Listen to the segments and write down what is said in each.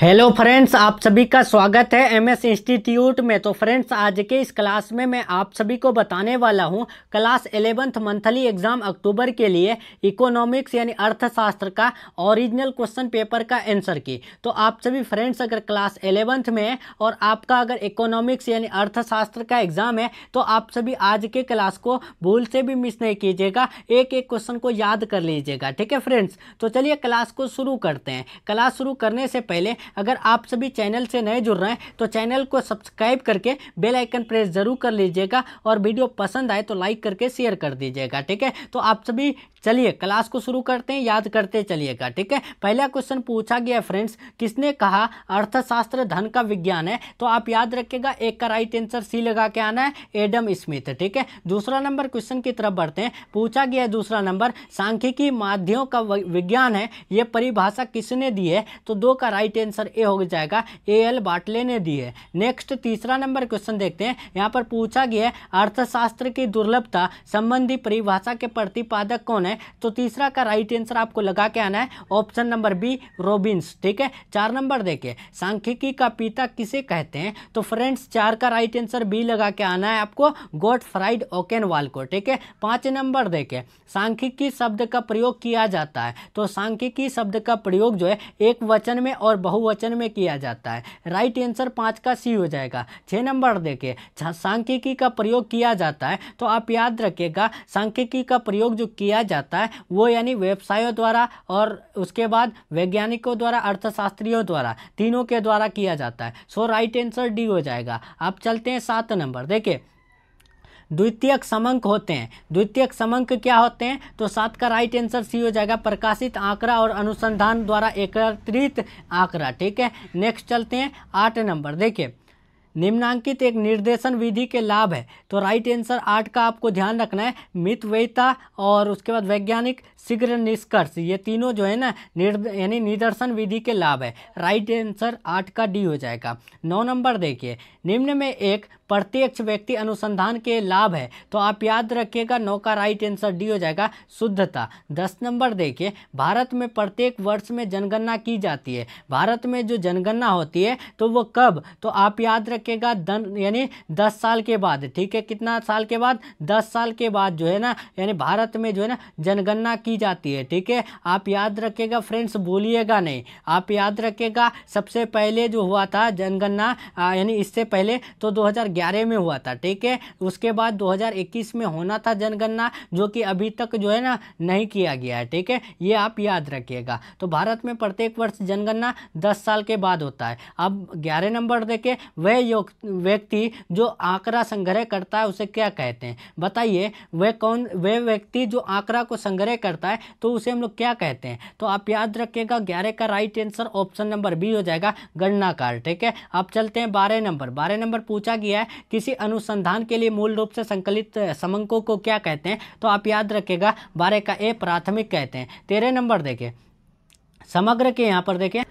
hello friends आप सभी का स्वागत है एमएस इंस्टीट्यूट में तो फ्रेंड्स आज के इस क्लास में मैं आप सभी को बताने वाला हूं क्लास एलेवेंथ मंथली एग्जाम अक्टूबर के लिए इकोनॉमिक्स यानी अर्थशास्त्र का ओरिजिनल क्वेश्चन पेपर का आंसर की तो आप सभी फ्रेंड्स अगर क्लास एलेवेंथ में है और आपका अगर इकोनॉमिक्स यानी अर्थशास्त्र का एग्जाम है तो आप सभी आज के क्लास को भूल से भी मिस नहीं कीजिएगा एक एक क्वेश्चन को याद कर लीजिएगा ठीक है फ्रेंड्स तो चलिए क्लास को शुरू करते हैं क्लास शुरू करने से पहले अगर आप सभी चैनल से नए जुड़ रहे हैं तो चैनल को सब्सक्राइब करके बेल आइकन प्रेस जरूर कर लीजिएगा और वीडियो पसंद आए तो लाइक करके शेयर कर दीजिएगा ठीक है तो आप सभी चलिए क्लास को शुरू करते हैं याद करते चलिएगा ठीक है पहला क्वेश्चन पूछा गया फ्रेंड्स किसने कहा अर्थशास्त्र धन का विज्ञान है तो आप याद रखिएगा एक का राइट आंसर सी लगा के आना है एडम स्मिथ ठीक है दूसरा नंबर क्वेश्चन की तरफ बढ़ते हैं पूछा गया है दूसरा नंबर सांख्यिकी माध्यम का विज्ञान है यह परिभाषा किसने दी है तो दो का राइट आंसर आंसर ए हो जाएगा ए एल बाटले ने दी है नेक्स्ट तीसरा नंबर क्वेश्चन देखते हैं यहाँ पर पूछा गया है अर्थशास्त्र की दुर्लभता संबंधी परिभाषा के प्रतिपादक कौन है तो तीसरा का राइट आंसर आपको लगा के आना है ऑप्शन नंबर बी रोबिन्स ठीक है चार नंबर देखिए सांख्यिकी का पिता किसे कहते हैं तो फ्रेंड्स चार का राइट आंसर बी लगा के आना है आपको गोट फ्राइड ओकेन को ठीक है पांच नंबर देखिए सांख्यिकी शब्द का प्रयोग किया जाता है तो सांख्यिकी शब्द का प्रयोग जो है एक वचन में और बहुवचन बहुवचन में किया जाता है राइट आंसर पाँच का सी हो जाएगा छः नंबर देखिए सांख्यिकी का प्रयोग किया जाता है तो आप याद रखिएगा सांख्यिकी का प्रयोग जो किया जाता है वो यानी व्यवसायों द्वारा और उसके बाद वैज्ञानिकों द्वारा अर्थशास्त्रियों द्वारा तीनों के द्वारा किया जाता है सो राइट आंसर डी हो जाएगा आप चलते हैं सात नंबर देखिए द्वितीयक समंक होते हैं द्वितीयक समंक क्या होते हैं तो सात का राइट आंसर सी हो जाएगा प्रकाशित आंकड़ा और अनुसंधान द्वारा एकत्रित आंकड़ा ठीक है नेक्स्ट चलते हैं आठ नंबर देखिए निम्नांकित एक निर्देशन विधि के लाभ है तो राइट आंसर आठ का आपको ध्यान रखना है मितव्ययिता और उसके बाद वैज्ञानिक शीघ्र निष्कर्ष ये तीनों जो है ना यानी निदर्शन विधि के लाभ है राइट आंसर आठ का डी हो जाएगा नौ नंबर देखिए निम्न में एक प्रत्यक्ष व्यक्ति अनुसंधान के लाभ है तो आप याद रखिएगा नौ का राइट आंसर डी हो जाएगा शुद्धता दस नंबर देखिए भारत में प्रत्येक वर्ष में जनगणना की जाती है भारत में जो जनगणना होती है तो वो कब तो आप याद रखिएगा यानी दस साल के बाद ठीक है कितना साल के बाद दस साल के बाद जो है ना यानी भारत में जो है ना जनगणना की जाती है ठीक है आप याद रखेगा फ्रेंड्स बोलिएगा नहीं आप याद रखेगा सबसे पहले जो हुआ था जनगणना यानी इससे पहले तो 2011 में हुआ था ठीक है उसके बाद 2021 में होना था जनगणना जो कि अभी तक जो है ना नहीं किया गया है ठीक है ये आप याद रखिएगा तो भारत में प्रत्येक वर्ष जनगणना दस साल के बाद होता है अब ग्यारह नंबर देखे वह व्यक्ति जो आंकड़ा संग्रह करता है उसे क्या कहते हैं बताइए वह कौन वह व्यक्ति जो आंकड़ा को संग्रह करता करता है तो उसे हम लोग क्या कहते हैं तो आप याद रखिएगा ग्यारह का right answer option number B हो जाएगा गणनाकार ठीक है अब चलते हैं बारह नंबर बारह नंबर पूछा गया है किसी अनुसंधान के लिए मूल रूप से संकलित समंकों को क्या कहते हैं तो आप याद रखिएगा बारह का ए प्राथमिक कहते हैं तेरह नंबर देखे समग्र के यहाँ पर देखें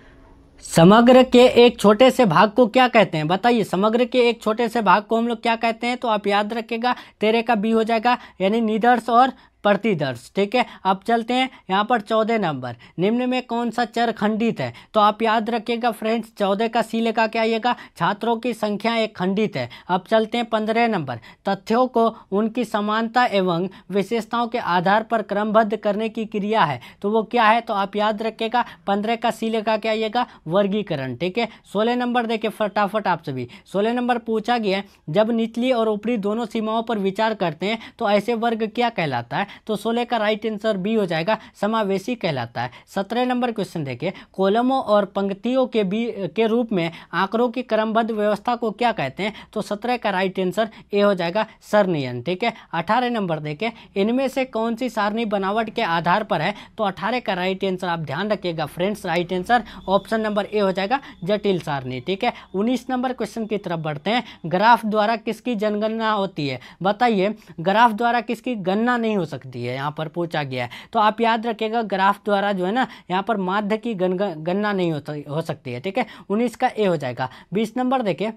समग्र के एक छोटे से भाग को क्या कहते हैं बताइए समग्र के एक छोटे से भाग को हम लोग क्या कहते हैं तो आप याद रखेगा तेरे का बी हो जाएगा यानी निदर्श और प्रतिदर्श ठीक है अब चलते हैं यहाँ पर चौदह नंबर निम्न में कौन सा चर खंडित है तो आप याद रखिएगा फ्रेंड्स चौदह का सी लेखा के आइएगा छात्रों की संख्या एक खंडित है अब चलते हैं पंद्रह नंबर तथ्यों को उनकी समानता एवं विशेषताओं के आधार पर क्रमबद्ध करने की क्रिया है तो वो क्या है तो आप याद रखिएगा पंद्रह का सी लेखा के आइएगा वर्गीकरण ठीक है सोलह नंबर देखिए फटाफट आप सभी सोलह नंबर पूछा गया है जब निचली और ऊपरी दोनों सीमाओं पर विचार करते हैं तो ऐसे वर्ग क्या कहलाता है है तो सोलह का राइट आंसर बी हो जाएगा समावेशी कहलाता है सत्रह नंबर क्वेश्चन देखिए कोलमों और पंक्तियों के बी के रूप में आंकड़ों की क्रमबद्ध व्यवस्था को क्या कहते हैं तो सत्रह का राइट आंसर ए हो जाएगा सरनियन ठीक है अठारह नंबर देखें इनमें से कौन सी सारणी बनावट के आधार पर है तो अठारह का राइट आंसर आप ध्यान रखिएगा friends right answer option number A हो जाएगा जटिल सारणी ठीक है उन्नीस नंबर क्वेश्चन की तरफ बढ़ते हैं ग्राफ द्वारा किसकी जनगणना होती है बताइए ग्राफ द्वारा किसकी गणना नहीं हो सकती सकती है यहाँ पर पूछा गया है तो आप याद रखिएगा ग्राफ द्वारा जो है ना यहाँ पर माध्य की गणना नहीं हो सकती है ठीक है उन्नीस का ए हो जाएगा बीस नंबर देखिए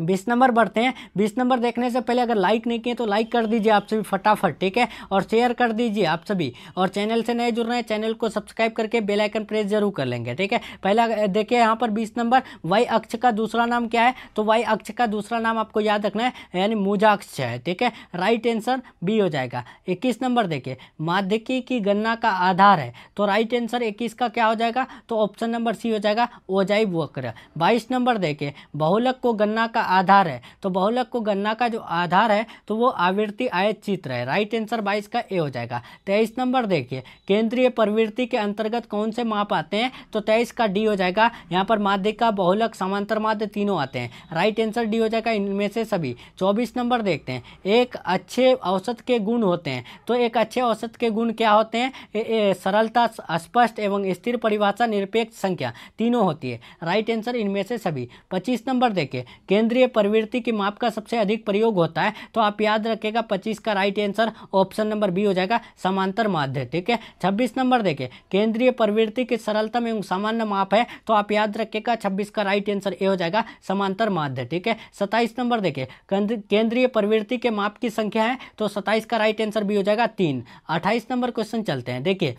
बीस नंबर बढ़ते हैं बीस नंबर देखने से पहले अगर लाइक नहीं किए तो लाइक कर दीजिए आप सभी फटाफट ठीक है और शेयर कर दीजिए आप सभी और चैनल से नए जुड़ रहे हैं चैनल को सब्सक्राइब करके बेल आइकन प्रेस जरूर कर लेंगे ठीक है पहला देखिए यहाँ पर बीस नंबर वाई अक्ष का दूसरा नाम क्या है तो वाई अक्ष का दूसरा नाम आपको याद रखना है यानी मूजाक्ष है ठीक है राइट आंसर बी हो जाएगा इक्कीस नंबर देखिए माध्यकी की गणना का आधार है तो राइट आंसर इक्कीस का क्या हो जाएगा तो ऑप्शन नंबर सी हो जाएगा ओजाई वक्र बाईस नंबर देखिए बहुलक को गन्ना का का आधार है तो बहुलक को गणना का जो आधार है तो वो आवृत्ति आय चित्र है राइट आंसर बाईस का ए हो जाएगा तेईस नंबर देखिए केंद्रीय प्रवृत्ति के अंतर्गत कौन से माप आते हैं तो तेईस का डी हो जाएगा यहाँ पर माध्य का बहुलक समांतर माध्य तीनों आते हैं राइट आंसर डी हो जाएगा इनमें से सभी चौबीस नंबर देखते हैं एक अच्छे औसत के गुण होते हैं तो एक अच्छे औसत के गुण क्या होते हैं सरलता स्पष्ट एवं स्थिर परिभाषा निरपेक्ष संख्या तीनों होती है राइट आंसर इनमें से सभी पच्चीस नंबर देखें केंद्र केंद्रीय प्रवृत्ति के माप का सबसे अधिक प्रयोग होता है तो आप याद रखेगा पच्चीस का right answer option number B हो जाएगा समांतर माध्य ठीक है छब्बीस नंबर देखिए केंद्रीय प्रवृत्ति की सरलतम एवं सामान्य माप है तो आप याद रखेगा छब्बीस का राइट आंसर ए हो जाएगा समांतर माध्य ठीक है सत्ताईस नंबर देखिए केंद्रीय प्रवृत्ति के माप की संख्या है तो सत्ताईस का राइट आंसर भी हो जाएगा तीन अट्ठाईस नंबर क्वेश्चन चलते हैं देखिए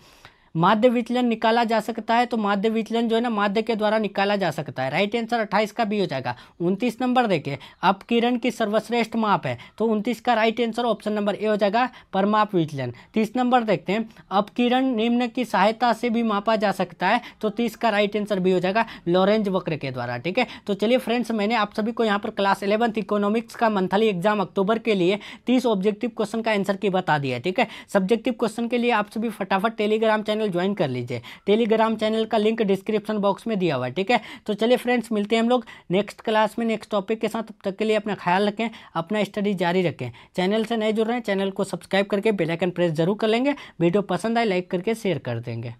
माध्य विचलन निकाला जा सकता है तो माध्य विचलन जो है ना माध्य के द्वारा निकाला जा सकता है राइट आंसर अट्ठाइस का भी हो जाएगा उनतीस नंबर अब किरण की सर्वश्रेष्ठ माप है तो उनतीस का right answer option number A हो जाएगा परमाप विचलन तीस नंबर देखते हैं अब किरण निम्न की सहायता से भी मापा जा सकता है तो तीस का राइट आंसर भी हो जाएगा लॉरेंज वक्र के द्वारा ठीक है तो चलिए फ्रेंड्स मैंने आप सभी को यहाँ पर क्लास इलेवंथ इकोनॉमिक्स का मंथली एग्जाम अक्टूबर के लिए तीस ऑब्जेक्टिव क्वेश्चन का आंसर की बता दिया ठीक है सब्जेक्टिव क्वेश्चन के लिए आप सभी फटाफट टेलीग्राम चैनल चैनल ज्वाइन कर लीजिए टेलीग्राम चैनल का लिंक डिस्क्रिप्शन बॉक्स में दिया हुआ है ठीक है तो चलिए फ्रेंड्स मिलते हैं हम लोग नेक्स्ट क्लास में नेक्स्ट टॉपिक के साथ तब तक के लिए अपना ख्याल रखें अपना स्टडी जारी रखें चैनल से नए जुड़ रहे हैं चैनल को सब्सक्राइब करके बेलाइकन प्रेस जरूर कर लेंगे वीडियो पसंद आए लाइक करके शेयर कर देंगे